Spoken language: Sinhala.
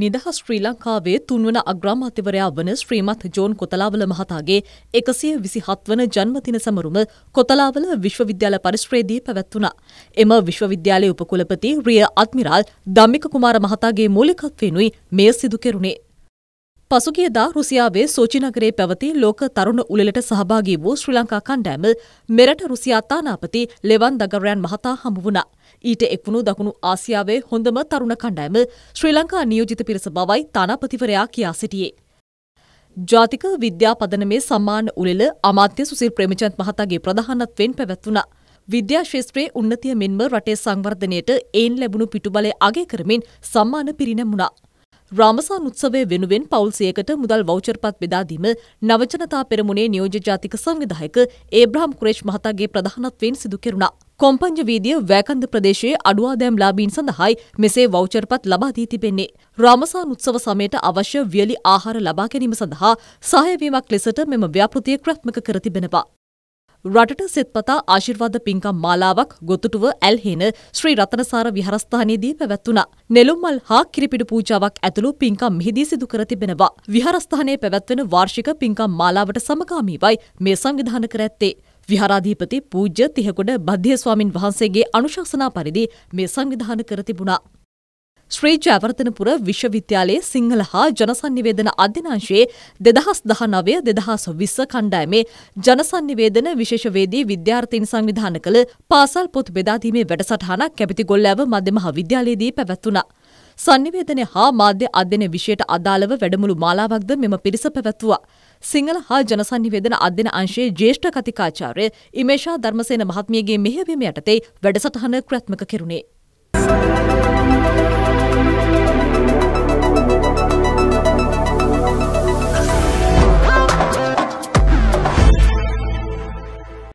නිදහස් ශ්‍රී ලංකාවේ තුන්වන අග්‍රාමාත්‍යවරයා වන ශ්‍රීමත් ජෝන් කොතලාවල මහතාගේ එකසිය විසි හත්වන ජන්මතින සමරුම කොතලාවල විශ්වවිද්‍යාල පරිශ්‍රේදී පැවැත්වුණා. එම විශ්වවිද්‍යාලය උපකුලපති රිය අත්මිරාල් දම්මික කුමාර මහතාගේ මූලිකත්වෙනුයි මෙය සිදු කෙරුණේ. පසුගියදා රුසියාවේ සෝචි නගරේ පැවති ලෝක තරුණ උළෙලට සහභාගී වූ ශ්‍රී ලංකා කණ්ඩෑම මෙරට රුසියා තානාපති ලෙවන් දගරයන් මහතා හමු වුණා. ඊට එක්වුණු දකුණු ආසියාවේ හොඳම තරුණ කණ්ඩෑම ශ්‍රී ලංකා නියෝජිත පිරිස බවයි තානාපතිවරයා කියා සිටියේ. ජාතික විද්‍යාපදනමේ සම්මාන උළෙල අමාත්‍ය සුසිල් ප්‍රේමචන්ද් මහතාගේ ප්‍රධානත්වයෙන් පැවැත්වුණා. විද්‍යාශේත්‍රයේ උන්නතිය මෙන්ම රටේ සංවර්ධනයට එයින් ලැබුණු පිටුබලය අගය කරමින් සම්මාන පිරිනැමුණා. රාමසාන් උත්සවය වෙනුවෙන් පවුල් සියකට මුදල් වවුචර්පත් බෙදාදීම නවජනතා පෙරමුණේ නියෝජ්‍ය ජාතික සංවිධායක ඒබ්‍රහම් කුරේෂ් මහතාගේ ප්‍රධානත්වයෙන් සිදු කෙරුණා. කොම්පංජ වීදිය වැකන්ද ප්‍රදේශයේ අඩුවාදෑම් ලාබීන් සඳහායි මෙසේ වවුචර්පත් ලබා දී තිබෙන්නේ. රාමසාන් උත්සව සමයට අවශ්‍ය වියලි ආහාර ලබා ගැනීම සඳහා සහයවීමක් ලෙසට මෙම ව්‍යාපෘතිය ක්‍රත්මක කර තිබෙනවා. රටට සෙත්පතා ආශිර්වාද පින්කම් මාලාවක් ගොතුටුව ඇල්හෙන ශ්‍රී රතනසාර විහාරස්ථානයේදී පැවැත්වුණා. නෙළුම්මල් හා කිරිපිඩු පූජාවක් ඇතුළු පින්කම් මෙහිදී සිදු කර තිබෙනවා. විහාරස්ථානයේ පැවැත්වෙන වාර්ෂික පින්කම් මාලාවට සමගාමීවයි මේ සංවිධාන කර ඇත්තේ. විහාරාධිපති පූජ්‍ය තිහකොඩ බද්ධය ස්වාමින් වහන්සේගේ අනුශාසනා පරිදි මේ සංවිධාන කර තිබුණා. ශ්‍රී ජයවර්ධනපුර විශ්වවිද්‍යාලයේ සිංහල හා ජනසන්නිවේදන අධ්‍යනාංශයේ දෙදහස් දහ නවය දෙදහස් විස්ස කණ්ඩායමේ ජනසන්නිවේදන විශේෂවේදී විද්‍යාර්ථීන් සංවිධාන කළ පාසල් පොත් බෙදාදීමේ වැඩසටහනක් කැපිති ගොල්ලෑව මධ්‍යම විද්‍යාලයේදී පැවැත්වුණා. සංනිවේදනය හා මාධ්‍ය අධ්‍යන විෂයට අදාළව වැඩමුළු මාලාවක්ද මෙම පිරිස පැවැත්වවා. සිංහල හා ජනසන්නිවේදන අධ්‍යන අංශයේ ජේෂ්ඨ කතිකාචාර්ය ඉමේෂා ධර්මසේන මහත්මියගේ මෙහෙවීම යටතේ වැඩසටහන ක්‍රත්මක කෙරුණේ.